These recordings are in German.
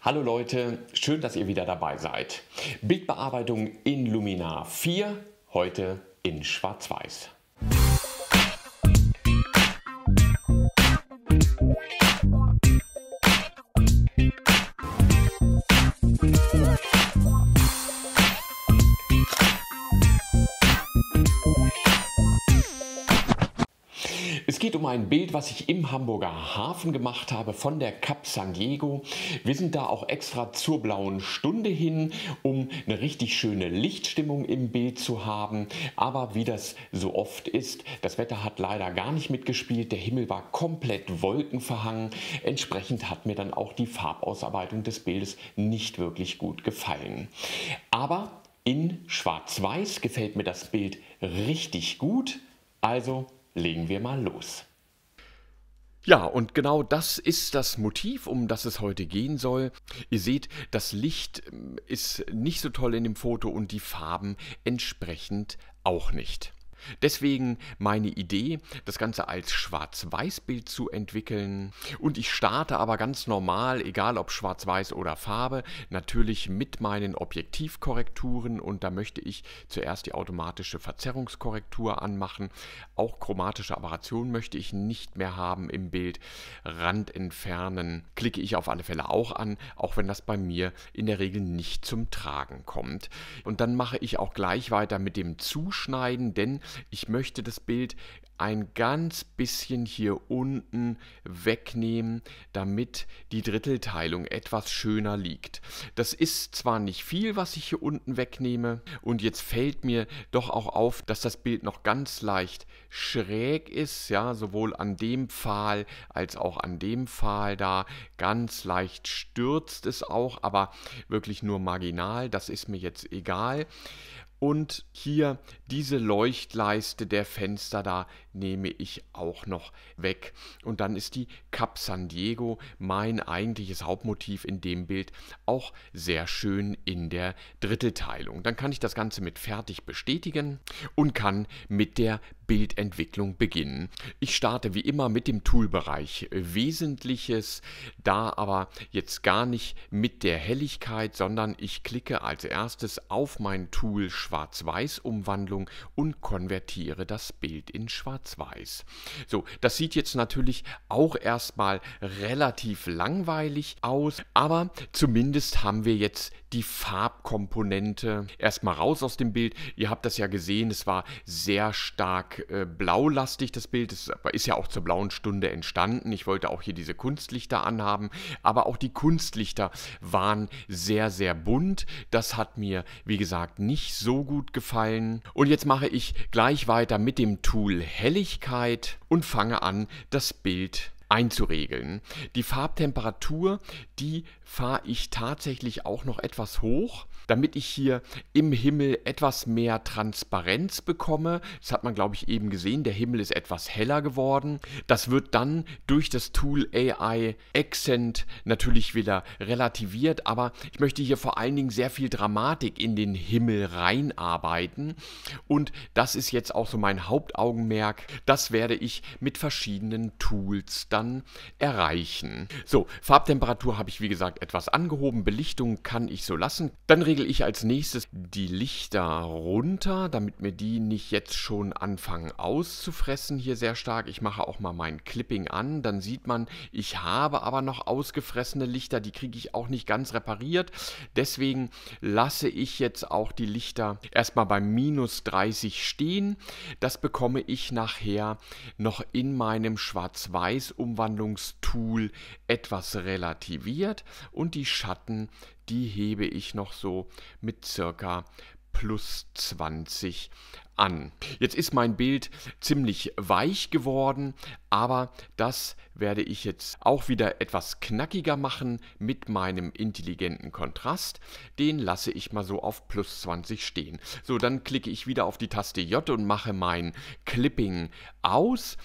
Hallo Leute, schön, dass ihr wieder dabei seid. Bildbearbeitung in Luminar 4, heute in Schwarz-Weiß. ein Bild, was ich im Hamburger Hafen gemacht habe von der Cap San Diego. Wir sind da auch extra zur blauen Stunde hin, um eine richtig schöne Lichtstimmung im Bild zu haben. Aber wie das so oft ist, das Wetter hat leider gar nicht mitgespielt. Der Himmel war komplett wolkenverhangen. Entsprechend hat mir dann auch die Farbausarbeitung des Bildes nicht wirklich gut gefallen. Aber in Schwarz-Weiß gefällt mir das Bild richtig gut. Also legen wir mal los. Ja, und genau das ist das Motiv, um das es heute gehen soll. Ihr seht, das Licht ähm, ist nicht so toll in dem Foto und die Farben entsprechend auch nicht. Deswegen meine Idee, das Ganze als Schwarz-Weiß-Bild zu entwickeln. Und ich starte aber ganz normal, egal ob Schwarz-Weiß oder Farbe, natürlich mit meinen Objektivkorrekturen. Und da möchte ich zuerst die automatische Verzerrungskorrektur anmachen. Auch chromatische Aberration möchte ich nicht mehr haben im Bild. Rand entfernen klicke ich auf alle Fälle auch an, auch wenn das bei mir in der Regel nicht zum Tragen kommt. Und dann mache ich auch gleich weiter mit dem Zuschneiden, denn ich möchte das Bild ein ganz bisschen hier unten wegnehmen, damit die Drittelteilung etwas schöner liegt. Das ist zwar nicht viel, was ich hier unten wegnehme und jetzt fällt mir doch auch auf, dass das Bild noch ganz leicht schräg ist, ja, sowohl an dem Pfahl als auch an dem Pfahl da. Ganz leicht stürzt es auch, aber wirklich nur marginal, das ist mir jetzt egal und hier diese Leuchtleiste der Fenster da nehme ich auch noch weg. Und dann ist die Cap San Diego, mein eigentliches Hauptmotiv in dem Bild, auch sehr schön in der Drittelteilung. Dann kann ich das Ganze mit fertig bestätigen und kann mit der Bildentwicklung beginnen. Ich starte wie immer mit dem Toolbereich Wesentliches, da aber jetzt gar nicht mit der Helligkeit, sondern ich klicke als erstes auf mein Tool Schwarz-Weiß-Umwandlung und konvertiere das Bild in Schwarz-Weiß schwarz-weiß. So, das sieht jetzt natürlich auch erstmal relativ langweilig aus, aber zumindest haben wir jetzt die Farbkomponente erstmal raus aus dem Bild. Ihr habt das ja gesehen, es war sehr stark äh, blaulastig, das Bild. Es ist ja auch zur blauen Stunde entstanden. Ich wollte auch hier diese Kunstlichter anhaben, aber auch die Kunstlichter waren sehr, sehr bunt. Das hat mir, wie gesagt, nicht so gut gefallen. Und jetzt mache ich gleich weiter mit dem Tool Helligkeit und fange an, das Bild einzuregeln. Die Farbtemperatur, die fahre ich tatsächlich auch noch etwas hoch, damit ich hier im Himmel etwas mehr Transparenz bekomme. Das hat man, glaube ich, eben gesehen. Der Himmel ist etwas heller geworden. Das wird dann durch das Tool AI Accent natürlich wieder relativiert, aber ich möchte hier vor allen Dingen sehr viel Dramatik in den Himmel reinarbeiten. Und das ist jetzt auch so mein Hauptaugenmerk. Das werde ich mit verschiedenen Tools dann erreichen. So, Farbtemperatur habe ich wie gesagt gesagt, etwas angehoben. Belichtung kann ich so lassen. Dann regel ich als nächstes die Lichter runter, damit mir die nicht jetzt schon anfangen auszufressen hier sehr stark. Ich mache auch mal mein Clipping an, dann sieht man, ich habe aber noch ausgefressene Lichter, die kriege ich auch nicht ganz repariert. Deswegen lasse ich jetzt auch die Lichter erstmal bei minus 30 stehen. Das bekomme ich nachher noch in meinem Schwarz-Weiß-Umwandlungstool etwas relativiert und die Schatten, die hebe ich noch so mit circa plus 20 an. Jetzt ist mein Bild ziemlich weich geworden, aber das werde ich jetzt auch wieder etwas knackiger machen mit meinem intelligenten Kontrast. Den lasse ich mal so auf plus 20 stehen. So, dann klicke ich wieder auf die Taste J und mache mein Clipping aus.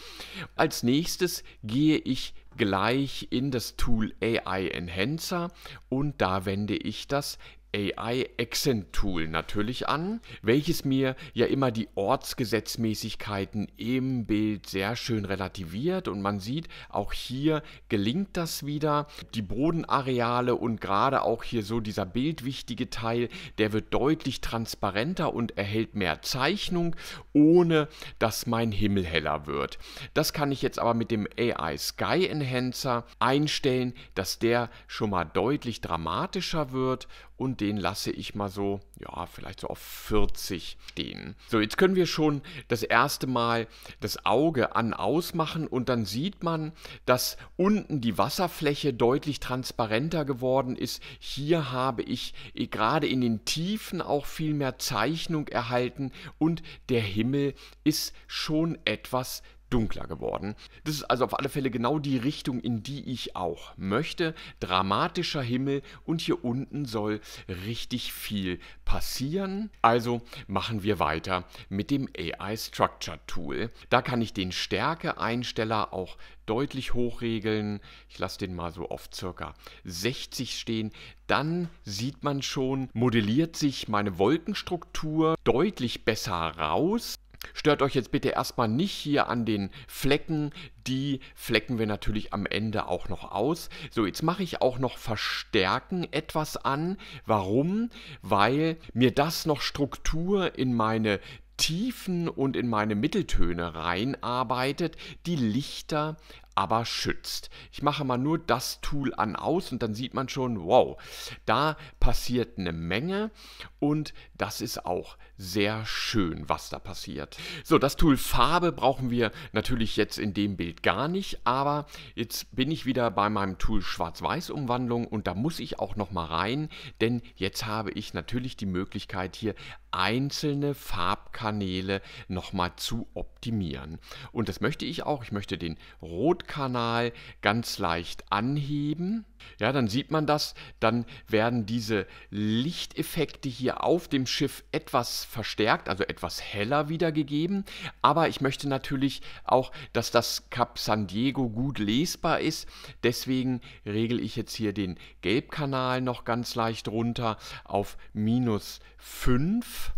Als nächstes gehe ich gleich in das Tool AI Enhancer und da wende ich das AI Accent Tool natürlich an, welches mir ja immer die Ortsgesetzmäßigkeiten im Bild sehr schön relativiert und man sieht, auch hier gelingt das wieder. Die Bodenareale und gerade auch hier so dieser bildwichtige Teil, der wird deutlich transparenter und erhält mehr Zeichnung, ohne dass mein Himmel heller wird. Das kann ich jetzt aber mit dem AI Sky Enhancer einstellen, dass der schon mal deutlich dramatischer wird und den lasse ich mal so, ja, vielleicht so auf 40 stehen. So, jetzt können wir schon das erste Mal das Auge an-aus machen und dann sieht man, dass unten die Wasserfläche deutlich transparenter geworden ist. Hier habe ich eh, gerade in den Tiefen auch viel mehr Zeichnung erhalten und der Himmel ist schon etwas dunkler geworden. Das ist also auf alle Fälle genau die Richtung, in die ich auch möchte. Dramatischer Himmel und hier unten soll richtig viel passieren. Also machen wir weiter mit dem AI Structure Tool. Da kann ich den Stärke-Einsteller auch deutlich hochregeln. Ich lasse den mal so auf circa 60 stehen. Dann sieht man schon, modelliert sich meine Wolkenstruktur deutlich besser raus. Stört euch jetzt bitte erstmal nicht hier an den Flecken. Die flecken wir natürlich am Ende auch noch aus. So, jetzt mache ich auch noch Verstärken etwas an. Warum? Weil mir das noch Struktur in meine Tiefen und in meine Mitteltöne reinarbeitet, die lichter aber schützt. Ich mache mal nur das Tool an aus und dann sieht man schon, wow, da passiert eine Menge und das ist auch sehr schön, was da passiert. So, das Tool Farbe brauchen wir natürlich jetzt in dem Bild gar nicht, aber jetzt bin ich wieder bei meinem Tool Schwarz-Weiß-Umwandlung und da muss ich auch noch mal rein, denn jetzt habe ich natürlich die Möglichkeit hier einzelne Farbkanäle nochmal zu optimieren. Und das möchte ich auch. Ich möchte den Rotkanal ganz leicht anheben. Ja, dann sieht man das. Dann werden diese diese Lichteffekte hier auf dem Schiff etwas verstärkt, also etwas heller wiedergegeben. Aber ich möchte natürlich auch, dass das Kap San Diego gut lesbar ist. Deswegen regle ich jetzt hier den Gelbkanal noch ganz leicht runter auf minus 5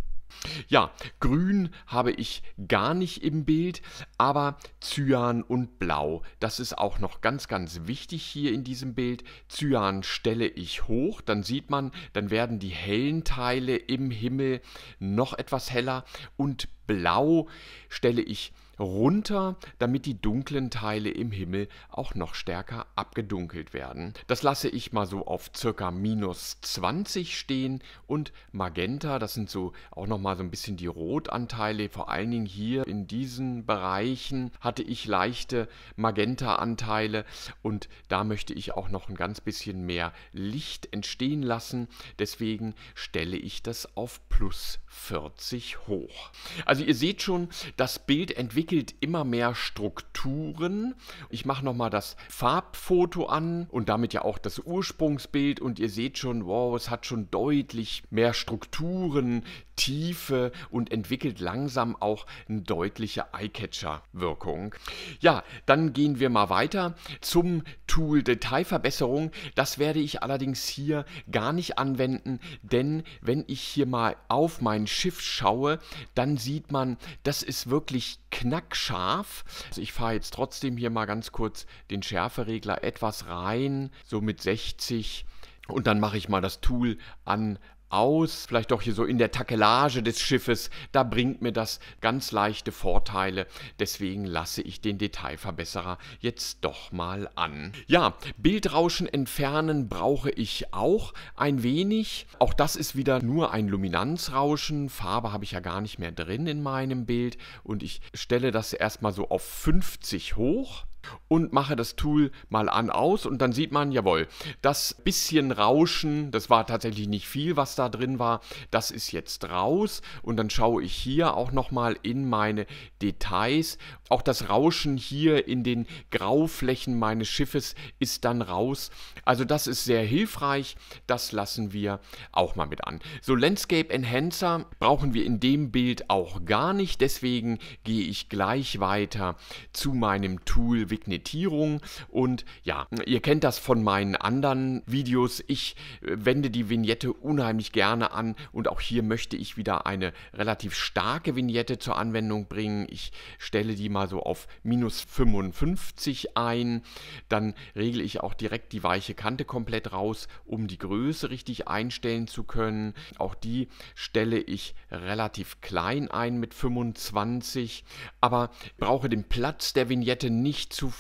ja, grün habe ich gar nicht im Bild, aber Cyan und Blau, das ist auch noch ganz, ganz wichtig hier in diesem Bild. Cyan stelle ich hoch, dann sieht man, dann werden die hellen Teile im Himmel noch etwas heller und Blau stelle ich hoch runter, damit die dunklen Teile im Himmel auch noch stärker abgedunkelt werden. Das lasse ich mal so auf circa minus 20 stehen und Magenta, das sind so auch nochmal so ein bisschen die Rotanteile, vor allen Dingen hier in diesen Bereichen hatte ich leichte Magenta-Anteile und da möchte ich auch noch ein ganz bisschen mehr Licht entstehen lassen. Deswegen stelle ich das auf plus 40 hoch. Also ihr seht schon, das Bild entwickelt entwickelt immer mehr Strukturen. Ich mache nochmal das Farbfoto an und damit ja auch das Ursprungsbild und ihr seht schon, wow, es hat schon deutlich mehr Strukturen, Tiefe und entwickelt langsam auch eine deutliche Eyecatcher-Wirkung. Ja, dann gehen wir mal weiter zum Tool Detailverbesserung. Das werde ich allerdings hier gar nicht anwenden, denn wenn ich hier mal auf mein Schiff schaue, dann sieht man, das ist wirklich knapp knackscharf. Also ich fahre jetzt trotzdem hier mal ganz kurz den Schärferegler etwas rein, so mit 60. Und dann mache ich mal das Tool an aus, vielleicht auch hier so in der Takelage des Schiffes, da bringt mir das ganz leichte Vorteile. Deswegen lasse ich den Detailverbesserer jetzt doch mal an. Ja, Bildrauschen entfernen brauche ich auch ein wenig. Auch das ist wieder nur ein Luminanzrauschen. Farbe habe ich ja gar nicht mehr drin in meinem Bild und ich stelle das erstmal so auf 50 hoch und mache das Tool mal an aus und dann sieht man, jawohl, das bisschen Rauschen, das war tatsächlich nicht viel, was da drin war, das ist jetzt raus und dann schaue ich hier auch nochmal in meine Details. Auch das Rauschen hier in den Grauflächen meines Schiffes ist dann raus. Also das ist sehr hilfreich, das lassen wir auch mal mit an. So, Landscape Enhancer brauchen wir in dem Bild auch gar nicht, deswegen gehe ich gleich weiter zu meinem Tool Vignettierung. Und ja, ihr kennt das von meinen anderen Videos. Ich äh, wende die Vignette unheimlich gerne an und auch hier möchte ich wieder eine relativ starke Vignette zur Anwendung bringen. Ich stelle die mal so auf minus 55 ein. Dann regle ich auch direkt die weiche Kante komplett raus, um die Größe richtig einstellen zu können. Auch die stelle ich relativ klein ein mit 25, aber brauche den Platz der Vignette nicht zu zu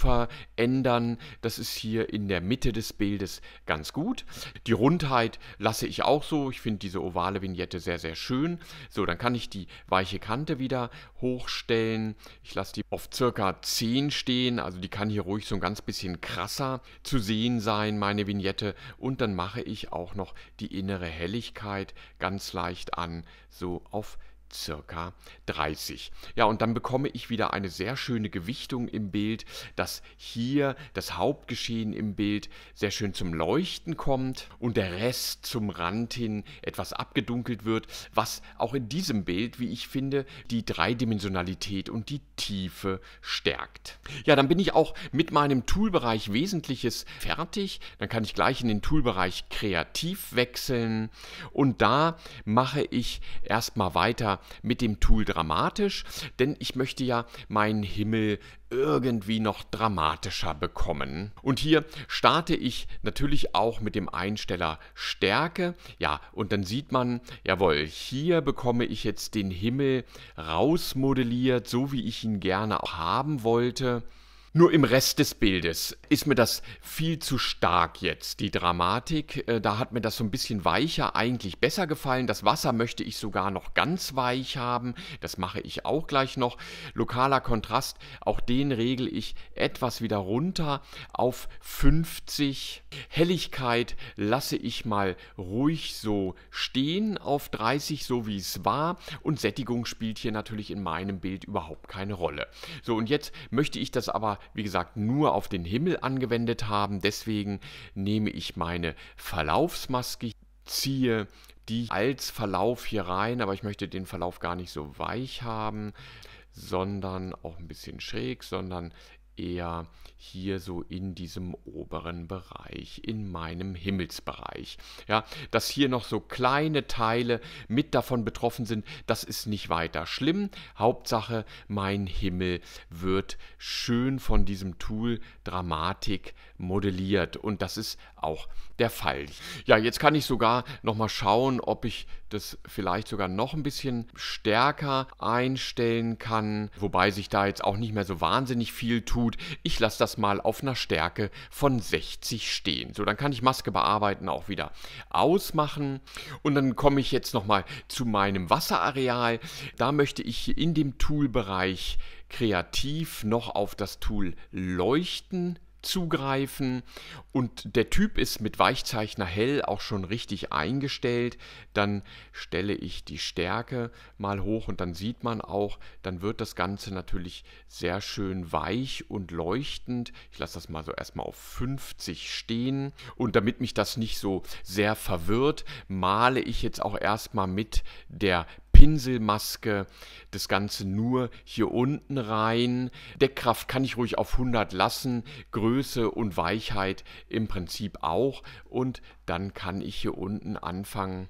verändern. Das ist hier in der Mitte des Bildes ganz gut. Die Rundheit lasse ich auch so. Ich finde diese ovale Vignette sehr, sehr schön. So, dann kann ich die weiche Kante wieder hochstellen. Ich lasse die auf circa 10 stehen. Also die kann hier ruhig so ein ganz bisschen krasser zu sehen sein, meine Vignette. Und dann mache ich auch noch die innere Helligkeit ganz leicht an, so auf 10 circa 30. Ja, und dann bekomme ich wieder eine sehr schöne Gewichtung im Bild, dass hier das Hauptgeschehen im Bild sehr schön zum Leuchten kommt und der Rest zum Rand hin etwas abgedunkelt wird, was auch in diesem Bild, wie ich finde, die Dreidimensionalität und die Tiefe stärkt. Ja, dann bin ich auch mit meinem Toolbereich Wesentliches fertig. Dann kann ich gleich in den Toolbereich Kreativ wechseln und da mache ich erstmal weiter mit dem Tool dramatisch, denn ich möchte ja meinen Himmel irgendwie noch dramatischer bekommen. Und hier starte ich natürlich auch mit dem Einsteller Stärke. Ja, und dann sieht man, jawohl, hier bekomme ich jetzt den Himmel rausmodelliert, so wie ich ihn gerne auch haben wollte. Nur im Rest des Bildes ist mir das viel zu stark jetzt. Die Dramatik, äh, da hat mir das so ein bisschen weicher eigentlich besser gefallen. Das Wasser möchte ich sogar noch ganz weich haben. Das mache ich auch gleich noch. Lokaler Kontrast, auch den regle ich etwas wieder runter auf 50. Helligkeit lasse ich mal ruhig so stehen auf 30, so wie es war. Und Sättigung spielt hier natürlich in meinem Bild überhaupt keine Rolle. So, und jetzt möchte ich das aber wie gesagt, nur auf den Himmel angewendet haben. Deswegen nehme ich meine Verlaufsmaske, ziehe die als Verlauf hier rein, aber ich möchte den Verlauf gar nicht so weich haben, sondern auch ein bisschen schräg, sondern eher hier so in diesem oberen Bereich, in meinem Himmelsbereich. Ja, dass hier noch so kleine Teile mit davon betroffen sind, das ist nicht weiter schlimm. Hauptsache, mein Himmel wird schön von diesem Tool Dramatik modelliert und das ist auch der Fall. Ja, jetzt kann ich sogar noch mal schauen, ob ich das vielleicht sogar noch ein bisschen stärker einstellen kann, wobei sich da jetzt auch nicht mehr so wahnsinnig viel tut gut, ich lasse das mal auf einer Stärke von 60 stehen. So, dann kann ich Maske bearbeiten auch wieder ausmachen. Und dann komme ich jetzt nochmal zu meinem Wasserareal. Da möchte ich in dem Toolbereich kreativ noch auf das Tool Leuchten zugreifen und der Typ ist mit Weichzeichner hell auch schon richtig eingestellt, dann stelle ich die Stärke mal hoch und dann sieht man auch, dann wird das Ganze natürlich sehr schön weich und leuchtend. Ich lasse das mal so erstmal auf 50 stehen und damit mich das nicht so sehr verwirrt, male ich jetzt auch erstmal mit der Pinselmaske, das Ganze nur hier unten rein. Deckkraft kann ich ruhig auf 100 lassen, Größe und Weichheit im Prinzip auch und dann kann ich hier unten anfangen,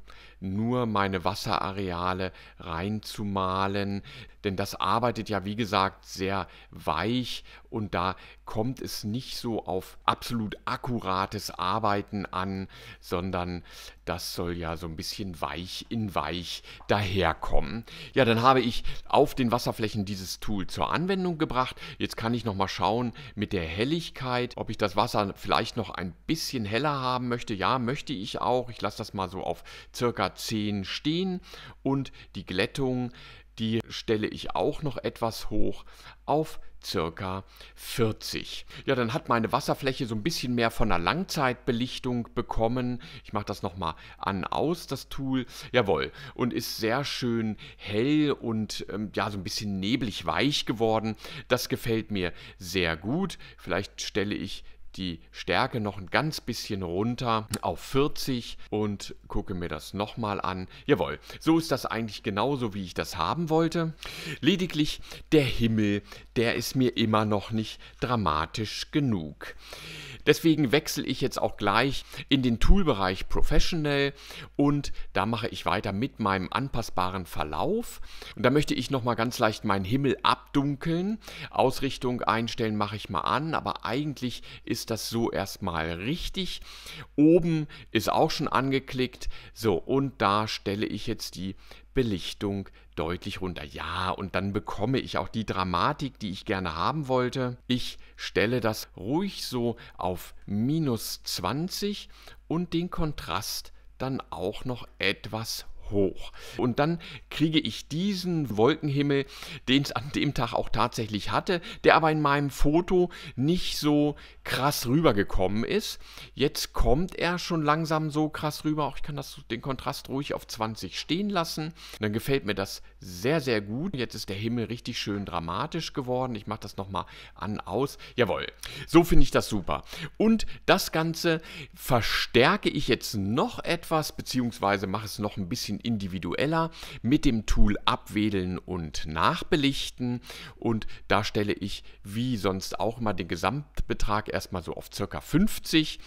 nur meine Wasserareale reinzumalen, denn das arbeitet ja wie gesagt sehr weich und da kommt es nicht so auf absolut akkurates Arbeiten an, sondern das soll ja so ein bisschen weich in weich daherkommen. Ja, dann habe ich auf den Wasserflächen dieses Tool zur Anwendung gebracht. Jetzt kann ich noch mal schauen mit der Helligkeit, ob ich das Wasser vielleicht noch ein bisschen heller haben möchte. Ja, möchte ich auch. Ich lasse das mal so auf circa 10 stehen und die Glättung, die stelle ich auch noch etwas hoch auf circa 40. Ja, dann hat meine Wasserfläche so ein bisschen mehr von der Langzeitbelichtung bekommen. Ich mache das nochmal an aus, das Tool. Jawohl. Und ist sehr schön hell und ähm, ja, so ein bisschen neblig weich geworden. Das gefällt mir sehr gut. Vielleicht stelle ich die Stärke noch ein ganz bisschen runter auf 40 und gucke mir das nochmal an. Jawohl, so ist das eigentlich genauso, wie ich das haben wollte. Lediglich der Himmel, der ist mir immer noch nicht dramatisch genug. Deswegen wechsle ich jetzt auch gleich in den Toolbereich Professional und da mache ich weiter mit meinem anpassbaren Verlauf. Und da möchte ich nochmal ganz leicht meinen Himmel abdunkeln. Ausrichtung einstellen mache ich mal an, aber eigentlich ist ist das so erstmal richtig. Oben ist auch schon angeklickt. So, und da stelle ich jetzt die Belichtung deutlich runter. Ja, und dann bekomme ich auch die Dramatik, die ich gerne haben wollte. Ich stelle das ruhig so auf minus 20 und den Kontrast dann auch noch etwas hoch. Und dann kriege ich diesen Wolkenhimmel, den es an dem Tag auch tatsächlich hatte, der aber in meinem Foto nicht so krass rübergekommen ist. Jetzt kommt er schon langsam so krass rüber. Auch ich kann das, den Kontrast ruhig auf 20 stehen lassen. Und dann gefällt mir das sehr, sehr gut. Jetzt ist der Himmel richtig schön dramatisch geworden. Ich mache das nochmal an, aus. Jawohl, so finde ich das super. Und das Ganze verstärke ich jetzt noch etwas, beziehungsweise mache es noch ein bisschen individueller mit dem Tool abwedeln und nachbelichten. Und da stelle ich, wie sonst auch mal den Gesamtbetrag erstmal so auf ca. 50.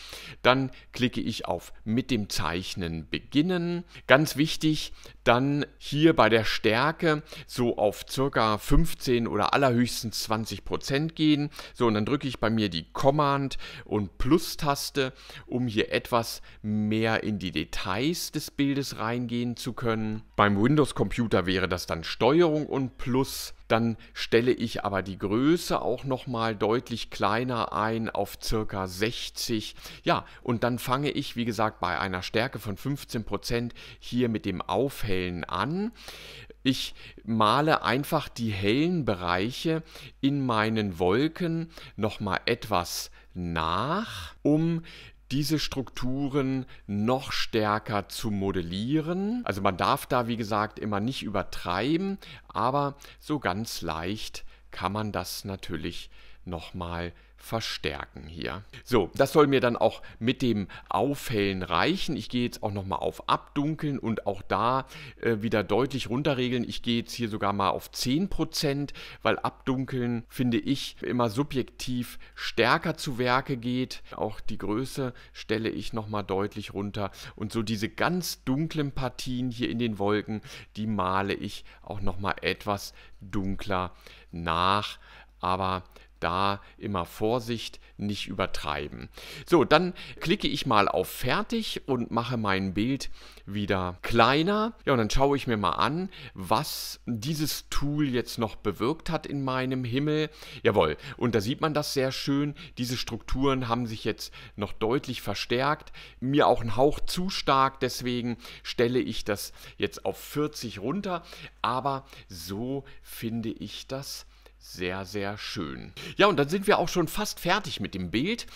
Dann klicke ich auf mit dem Zeichnen beginnen. Ganz wichtig, dann hier bei der Stärke so auf circa 15 oder allerhöchstens 20 Prozent gehen. So, und dann drücke ich bei mir die Command- und Plus-Taste, um hier etwas mehr in die Details des Bildes reingehen zu können. Beim Windows-Computer wäre das dann Steuerung und Plus dann stelle ich aber die Größe auch nochmal deutlich kleiner ein auf circa 60. Ja, und dann fange ich, wie gesagt, bei einer Stärke von 15% Prozent hier mit dem Aufhängen Fällen an. Ich male einfach die hellen Bereiche in meinen Wolken nochmal etwas nach, um diese Strukturen noch stärker zu modellieren. Also man darf da, wie gesagt, immer nicht übertreiben, aber so ganz leicht kann man das natürlich nochmal mal verstärken hier. So, das soll mir dann auch mit dem Aufhellen reichen. Ich gehe jetzt auch nochmal auf Abdunkeln und auch da äh, wieder deutlich runterregeln. Ich gehe jetzt hier sogar mal auf 10%, weil Abdunkeln, finde ich, immer subjektiv stärker zu Werke geht. Auch die Größe stelle ich nochmal deutlich runter. Und so diese ganz dunklen Partien hier in den Wolken, die male ich auch nochmal etwas dunkler nach. Aber da immer Vorsicht, nicht übertreiben. So, dann klicke ich mal auf Fertig und mache mein Bild wieder kleiner. Ja, und dann schaue ich mir mal an, was dieses Tool jetzt noch bewirkt hat in meinem Himmel. Jawohl, und da sieht man das sehr schön. Diese Strukturen haben sich jetzt noch deutlich verstärkt. Mir auch ein Hauch zu stark, deswegen stelle ich das jetzt auf 40 runter. Aber so finde ich das sehr, sehr schön. Ja, und dann sind wir auch schon fast fertig mit dem Bild.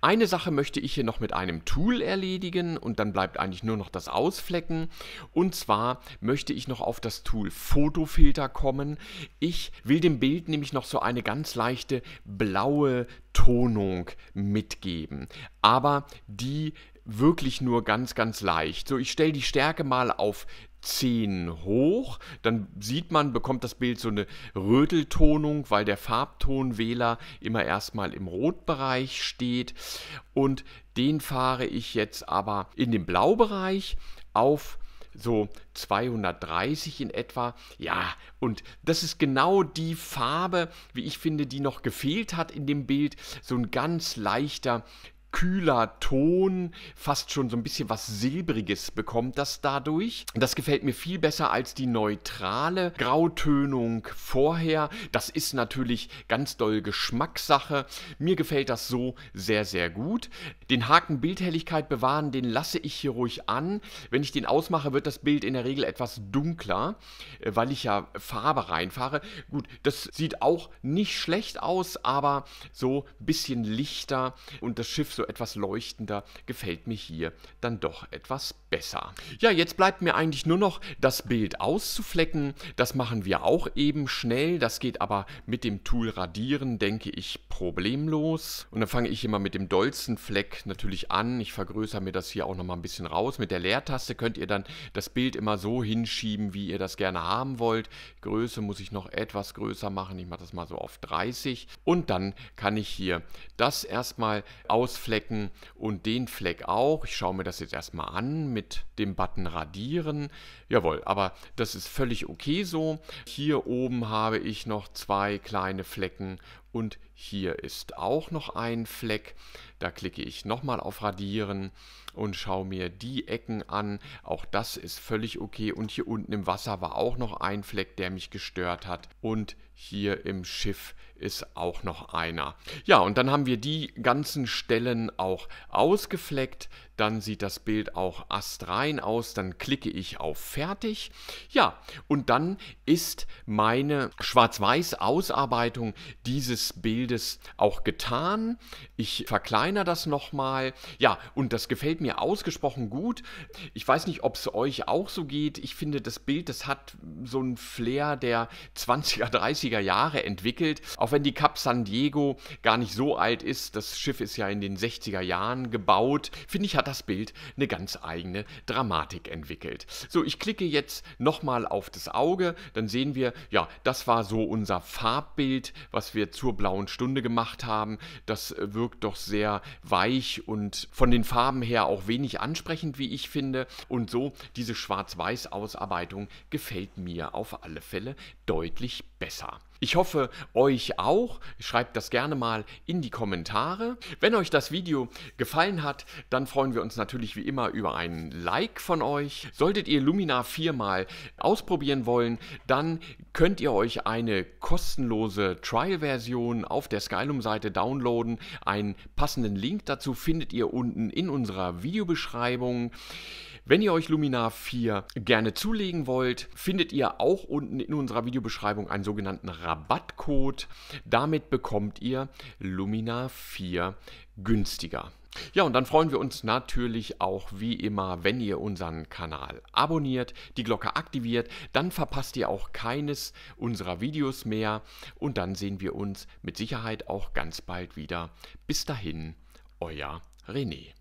Eine Sache möchte ich hier noch mit einem Tool erledigen und dann bleibt eigentlich nur noch das Ausflecken. Und zwar möchte ich noch auf das Tool Fotofilter kommen. Ich will dem Bild nämlich noch so eine ganz leichte blaue Tonung mitgeben. Aber die wirklich nur ganz, ganz leicht. So, ich stelle die Stärke mal auf 10 hoch, dann sieht man, bekommt das Bild so eine Röteltonung, weil der Farbtonwähler immer erstmal im Rotbereich steht und den fahre ich jetzt aber in den Blaubereich auf so 230 in etwa. Ja, und das ist genau die Farbe, wie ich finde, die noch gefehlt hat in dem Bild. So ein ganz leichter kühler Ton, fast schon so ein bisschen was Silbriges bekommt das dadurch. Das gefällt mir viel besser als die neutrale Grautönung vorher. Das ist natürlich ganz doll Geschmackssache. Mir gefällt das so sehr, sehr gut. Den Haken Bildhelligkeit bewahren, den lasse ich hier ruhig an. Wenn ich den ausmache, wird das Bild in der Regel etwas dunkler, äh, weil ich ja Farbe reinfahre. Gut, das sieht auch nicht schlecht aus, aber so ein bisschen lichter und das Schiff so etwas leuchtender, gefällt mir hier dann doch etwas besser. Ja, jetzt bleibt mir eigentlich nur noch das Bild auszuflecken. Das machen wir auch eben schnell. Das geht aber mit dem Tool Radieren, denke ich, problemlos. Und dann fange ich immer mit dem dollsten Fleck natürlich an. Ich vergrößere mir das hier auch nochmal ein bisschen raus. Mit der Leertaste könnt ihr dann das Bild immer so hinschieben, wie ihr das gerne haben wollt. Größe muss ich noch etwas größer machen. Ich mache das mal so auf 30. Und dann kann ich hier das erstmal ausflecken Flecken und den Fleck auch. Ich schaue mir das jetzt erstmal an mit dem Button Radieren. Jawohl, aber das ist völlig okay so. Hier oben habe ich noch zwei kleine Flecken, und hier ist auch noch ein Fleck. Da klicke ich nochmal auf Radieren und schaue mir die Ecken an. Auch das ist völlig okay. Und hier unten im Wasser war auch noch ein Fleck, der mich gestört hat. Und hier im Schiff ist auch noch einer. Ja, und dann haben wir die ganzen Stellen auch ausgefleckt dann sieht das Bild auch astrein aus, dann klicke ich auf Fertig. Ja, und dann ist meine Schwarz-Weiß-Ausarbeitung dieses Bildes auch getan. Ich verkleinere das nochmal. Ja, und das gefällt mir ausgesprochen gut. Ich weiß nicht, ob es euch auch so geht. Ich finde, das Bild, das hat so einen Flair der 20er, 30er Jahre entwickelt. Auch wenn die Cap San Diego gar nicht so alt ist, das Schiff ist ja in den 60er Jahren gebaut, finde ich, hat das Bild eine ganz eigene Dramatik entwickelt. So, ich klicke jetzt nochmal auf das Auge, dann sehen wir, ja, das war so unser Farbbild, was wir zur blauen Stunde gemacht haben. Das äh, wirkt doch sehr weich und von den Farben her auch wenig ansprechend, wie ich finde. Und so, diese Schwarz-Weiß-Ausarbeitung gefällt mir auf alle Fälle deutlich besser. Ich hoffe, euch auch. Schreibt das gerne mal in die Kommentare. Wenn euch das Video gefallen hat, dann freuen wir uns natürlich wie immer über einen Like von euch. Solltet ihr Luminar 4 mal ausprobieren wollen, dann könnt ihr euch eine kostenlose Trial-Version auf der Skylum-Seite downloaden. Einen passenden Link dazu findet ihr unten in unserer Videobeschreibung. Wenn ihr euch Luminar 4 gerne zulegen wollt, findet ihr auch unten in unserer Videobeschreibung einen sogenannten Rabattcode. Damit bekommt ihr Luminar 4 günstiger. Ja, und dann freuen wir uns natürlich auch wie immer, wenn ihr unseren Kanal abonniert, die Glocke aktiviert, dann verpasst ihr auch keines unserer Videos mehr und dann sehen wir uns mit Sicherheit auch ganz bald wieder. Bis dahin, euer René.